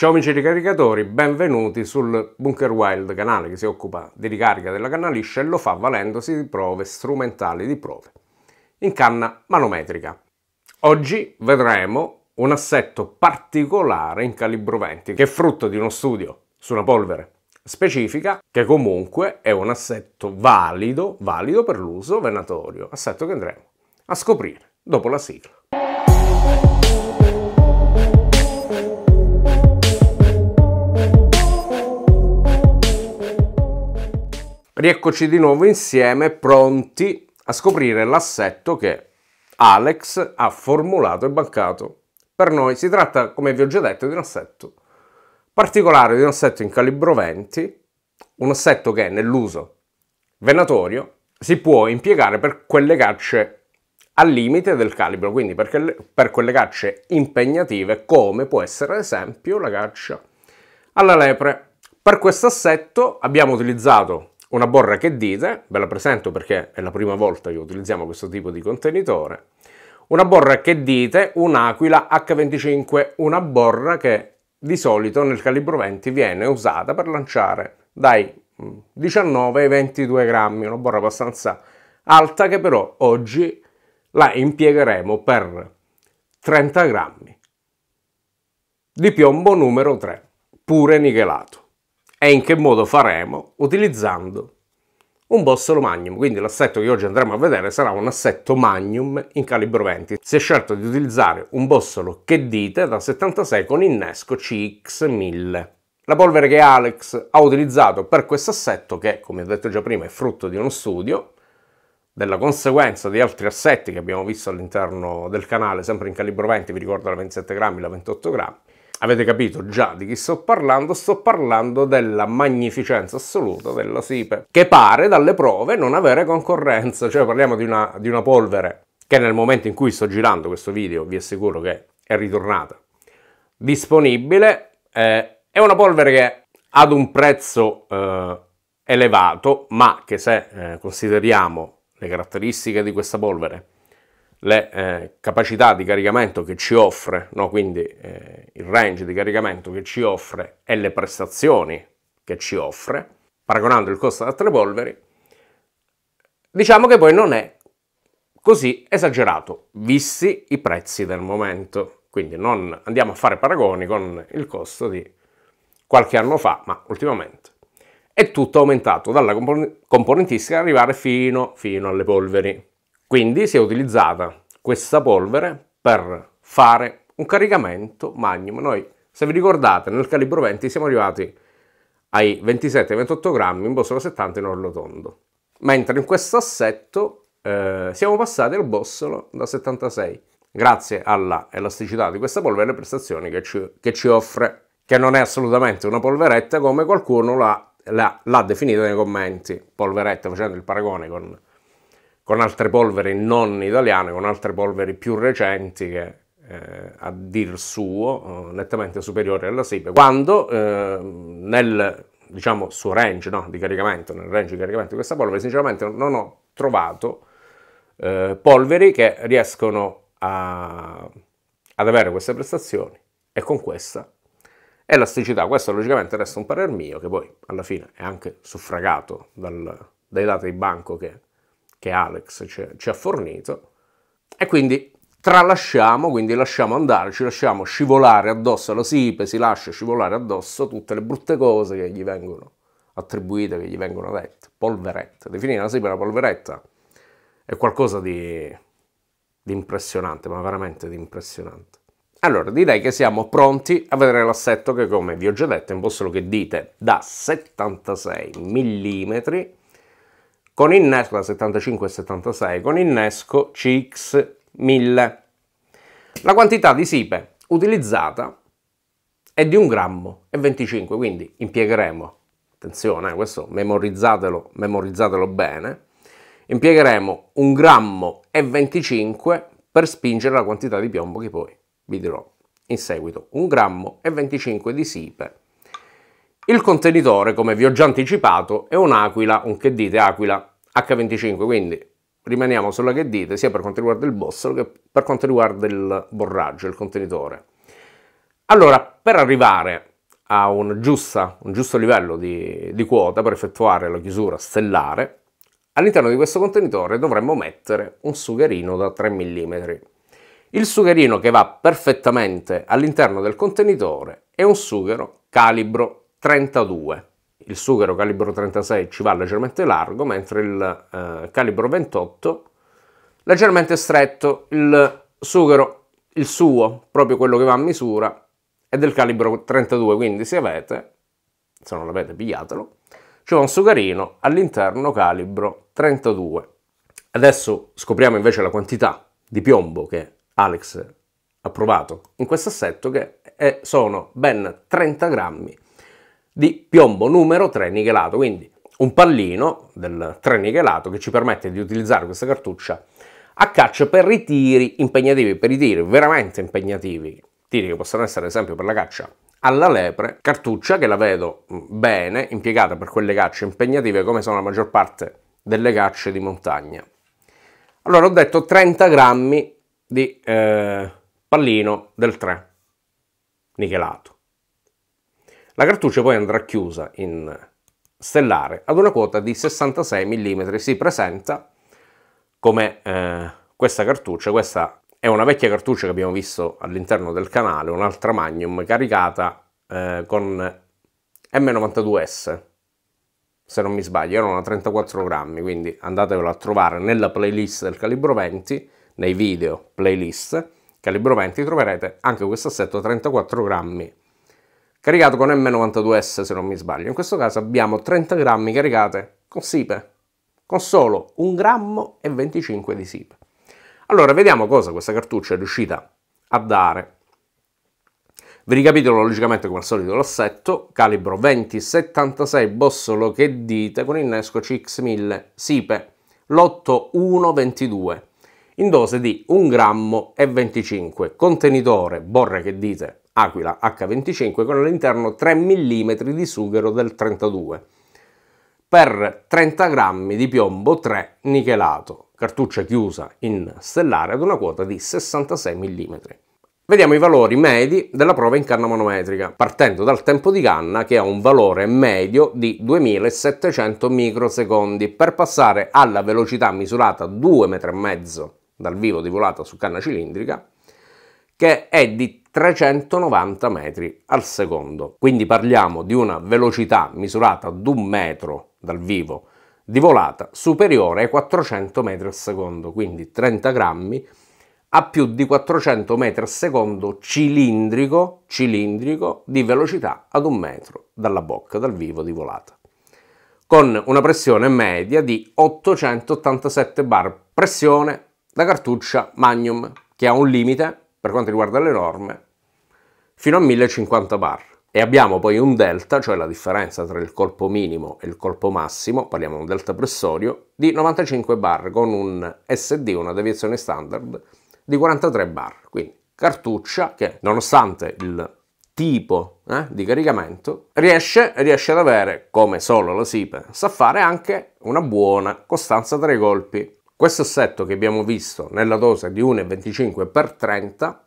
Ciao amici ricaricatori, benvenuti sul Bunker Wild, canale che si occupa di ricarica della canaliscia e lo fa valendosi di prove strumentali di prove in canna manometrica. Oggi vedremo un assetto particolare in calibro 20 che è frutto di uno studio su una polvere specifica che comunque è un assetto valido, valido per l'uso venatorio, assetto che andremo a scoprire dopo la sigla. Rieccoci di nuovo insieme, pronti a scoprire l'assetto che Alex ha formulato e bancato. Per noi si tratta, come vi ho già detto, di un assetto particolare, di un assetto in calibro 20, un assetto che nell'uso venatorio si può impiegare per quelle cacce al limite del calibro, quindi per quelle cacce impegnative come può essere ad esempio la caccia alla lepre. Per questo assetto abbiamo utilizzato una borra che dite, ve la presento perché è la prima volta che utilizziamo questo tipo di contenitore, una borra che dite, un'aquila H25, una borra che di solito nel calibro 20 viene usata per lanciare dai 19 mm, ai 22 grammi, una borra abbastanza alta che però oggi la impiegheremo per 30 grammi di piombo numero 3, pure nichelato e in che modo faremo utilizzando un bossolo magnum, quindi l'assetto che oggi andremo a vedere sarà un assetto magnum in calibro 20. Si è scelto di utilizzare un bossolo che dite da 76 con innesco CX1000. La polvere che Alex ha utilizzato per questo assetto, che come ho detto già prima è frutto di uno studio, della conseguenza di altri assetti che abbiamo visto all'interno del canale, sempre in calibro 20, vi ricordo la 27 grammi, la 28 grammi, Avete capito già di chi sto parlando? Sto parlando della magnificenza assoluta della Sipe, che pare dalle prove non avere concorrenza, cioè parliamo di una, di una polvere che nel momento in cui sto girando questo video vi assicuro che è ritornata disponibile. Eh, è una polvere che ad un prezzo eh, elevato, ma che se eh, consideriamo le caratteristiche di questa polvere le eh, capacità di caricamento che ci offre, no? quindi eh, il range di caricamento che ci offre e le prestazioni che ci offre, paragonando il costo ad altre polveri, diciamo che poi non è così esagerato, visti i prezzi del momento. Quindi non andiamo a fare paragoni con il costo di qualche anno fa, ma ultimamente. È tutto aumentato dalla componentistica arrivare fino, fino alle polveri, quindi si è utilizzata questa polvere per fare un caricamento magnum. Noi, se vi ricordate, nel calibro 20 siamo arrivati ai 27-28 grammi in boss 70 in orlo tondo. Mentre in questo assetto eh, siamo passati al bossolo da 76, grazie alla elasticità di questa polvere e le prestazioni che ci, che ci, offre, che non è assolutamente una polveretta come qualcuno l'ha, l'ha definita nei commenti, polveretta facendo il paragone con con altre polveri non italiane, con altre polveri più recenti che eh, a dir suo, eh, nettamente superiori alla SIP, quando eh, nel diciamo, suo range no, di caricamento, nel range di caricamento di questa polvere, sinceramente non ho trovato eh, polveri che riescono a, ad avere queste prestazioni e con questa elasticità. Questo logicamente resta un parere mio, che poi alla fine è anche suffragato dal, dai dati di banco che che Alex ci, ci ha fornito e quindi tralasciamo, quindi lasciamo andare, ci lasciamo scivolare addosso alla SIPE, si lascia scivolare addosso tutte le brutte cose che gli vengono attribuite, che gli vengono dette, polveretta. Definire la SIPE una polveretta è qualcosa di, di impressionante, ma veramente di impressionante. Allora, direi che siamo pronti a vedere l'assetto che, come vi ho già detto, è un posto che dite, da 76 mm con innesco da 75 e 76 con innesco CX1000. La quantità di sipe utilizzata è di 1 grammo e 25, quindi impiegheremo, attenzione, eh, questo memorizzatelo, memorizzatelo bene, impiegheremo 1 grammo e 25 per spingere la quantità di piombo che poi vi dirò in seguito, 1 grammo e 25 di sipe. Il contenitore, come vi ho già anticipato, è un'aquila, un che dite aquila H25, quindi rimaniamo sulla che dite sia per quanto riguarda il bossolo che per quanto riguarda il borraggio, il contenitore. Allora, per arrivare a un, giusta, un giusto livello di, di quota per effettuare la chiusura stellare, all'interno di questo contenitore dovremmo mettere un sugherino da 3 mm. Il sugherino che va perfettamente all'interno del contenitore è un sughero calibro 32 il sughero calibro 36 ci va leggermente largo, mentre il eh, calibro 28 leggermente stretto. Il sughero, il suo, proprio quello che va a misura, è del calibro 32, quindi se avete, se non l'avete pigliatelo, c'è un sugherino all'interno calibro 32. Adesso scopriamo invece la quantità di piombo che Alex ha provato in questo assetto che è, sono ben 30 grammi di piombo numero 3 nichelato, quindi un pallino del 3 nichelato che ci permette di utilizzare questa cartuccia a caccia per i tiri impegnativi, per i tiri veramente impegnativi, tiri che possono essere ad esempio per la caccia alla lepre, cartuccia che la vedo bene impiegata per quelle cacce impegnative come sono la maggior parte delle cacce di montagna. Allora ho detto 30 grammi di eh, pallino del 3 nichelato. La cartuccia poi andrà chiusa in stellare ad una quota di 66 mm. Si presenta come eh, questa cartuccia, questa è una vecchia cartuccia che abbiamo visto all'interno del canale, un'altra Magnum caricata eh, con M92S, se non mi sbaglio, era una 34 grammi, quindi andatevela a trovare nella playlist del calibro 20, nei video playlist calibro 20 troverete anche questo assetto a 34 grammi caricato con M92S se non mi sbaglio. In questo caso abbiamo 30 grammi caricate con sipe, con solo 1 grammo e 25 di sipe. Allora, vediamo cosa questa cartuccia è riuscita a dare. Vi ricapitolo logicamente come al solito l'assetto, calibro 2076 bossolo che dite con innesco CX1000 sipe, lotto 122, in dose di 1 grammo e 25, contenitore borre che dite Aquila H25 con all'interno 3 mm di sughero del 32 per 30 grammi di piombo 3 nichelato, cartuccia chiusa in stellare ad una quota di 66 mm. Vediamo i valori medi della prova in canna manometrica, partendo dal tempo di canna che ha un valore medio di 2700 microsecondi, per passare alla velocità misurata 2,5 m dal vivo di volata su canna cilindrica, che è di 390 metri al secondo. Quindi parliamo di una velocità misurata ad un metro dal vivo di volata superiore ai 400 metri al secondo, quindi 30 grammi a più di 400 metri al secondo cilindrico, cilindrico di velocità ad un metro dalla bocca, dal vivo di volata con una pressione media di 887 bar pressione da cartuccia Magnum, che ha un limite per quanto riguarda le norme fino a 1050 bar. E abbiamo poi un delta, cioè la differenza tra il colpo minimo e il colpo massimo, parliamo di un delta pressorio, di 95 bar con un SD, una deviazione standard, di 43 bar. Quindi cartuccia che, nonostante il tipo eh, di caricamento, riesce, riesce, ad avere, come solo la SIPE sa fare, anche una buona costanza tra i colpi. Questo assetto che abbiamo visto nella dose di 1,25x30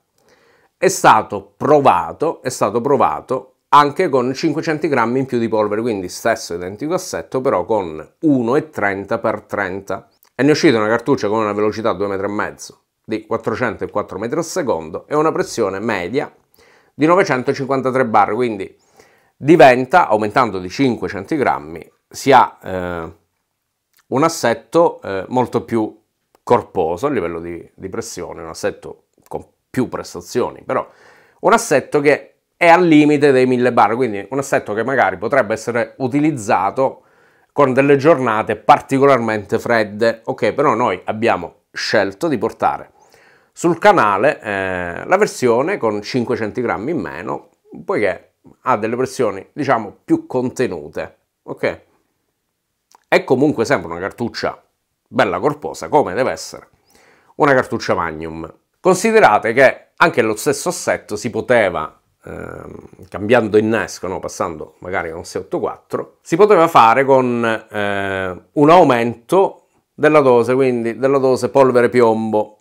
è stato provato, è stato provato anche con 500 grammi in più di polvere, quindi stesso identico assetto, però con 1,30 x 30. E ne è uscita una cartuccia con una velocità 2,5 m di 404 metri al secondo e una pressione media di 953 bar, quindi diventa, aumentando di 5 centigrammi, si ha eh, un assetto eh, molto più corposo a livello di, di pressione, un assetto più prestazioni, però un assetto che è al limite dei 1000 bar, quindi un assetto che magari potrebbe essere utilizzato con delle giornate particolarmente fredde. Ok, però noi abbiamo scelto di portare sul canale eh, la versione con 5 centigrammi in meno, poiché ha delle pressioni, diciamo, più contenute. Ok? È comunque sempre una cartuccia bella corposa, come deve essere una cartuccia Magnum. Considerate che anche lo stesso assetto si poteva, ehm, cambiando innesco, no? passando magari a un 684, si poteva fare con eh, un aumento della dose, quindi della dose polvere piombo.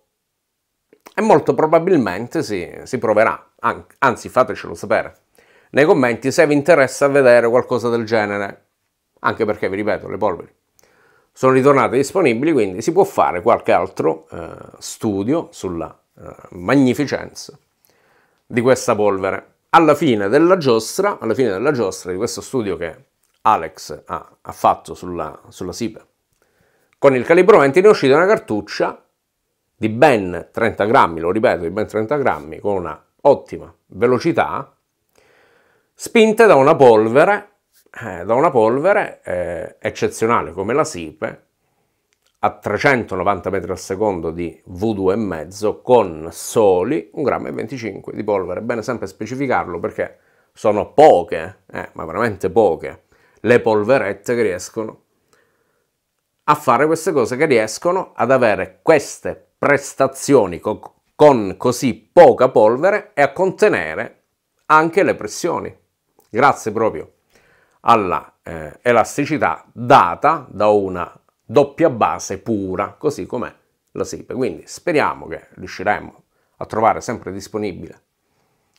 E molto probabilmente si, si proverà, An anzi fatecelo sapere nei commenti se vi interessa vedere qualcosa del genere, anche perché vi ripeto le polveri sono ritornate disponibili, quindi si può fare qualche altro eh, studio sulla eh, magnificenza di questa polvere. Alla fine della giostra, alla fine della giostra di questo studio che Alex ha, ha fatto sulla, sulla SIPE, con il calibro 20 ne è uscita una cartuccia di ben 30 grammi, lo ripeto, di ben 30 grammi, con una ottima velocità, spinte da una polvere, eh, da una polvere eh, eccezionale come la SIPE, a 390 metri al secondo di V2,5 con soli 1,25 g di polvere. È bene sempre specificarlo perché sono poche, eh, ma veramente poche, le polverette che riescono a fare queste cose, che riescono ad avere queste prestazioni co con così poca polvere e a contenere anche le pressioni, grazie proprio alla eh, elasticità data da una doppia base pura, così com'è la SIPE. Quindi speriamo che riusciremo a trovare sempre disponibile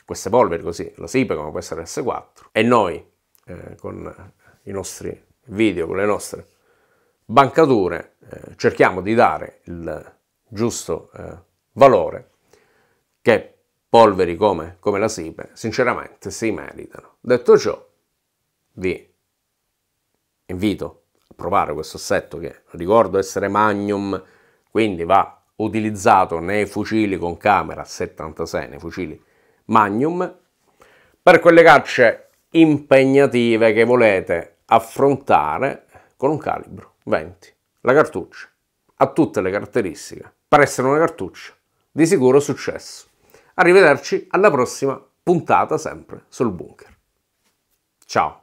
queste polveri così, la SIPE come può essere S4 e noi eh, con i nostri video, con le nostre bancature eh, cerchiamo di dare il giusto eh, valore che polveri come, come la SIPE sinceramente si meritano. Detto ciò vi invito provare questo assetto che ricordo essere magnum, quindi va utilizzato nei fucili con camera 76, nei fucili magnum, per quelle cacce impegnative che volete affrontare con un calibro 20. La cartuccia ha tutte le caratteristiche per essere una cartuccia di sicuro successo. Arrivederci alla prossima puntata sempre sul bunker. Ciao!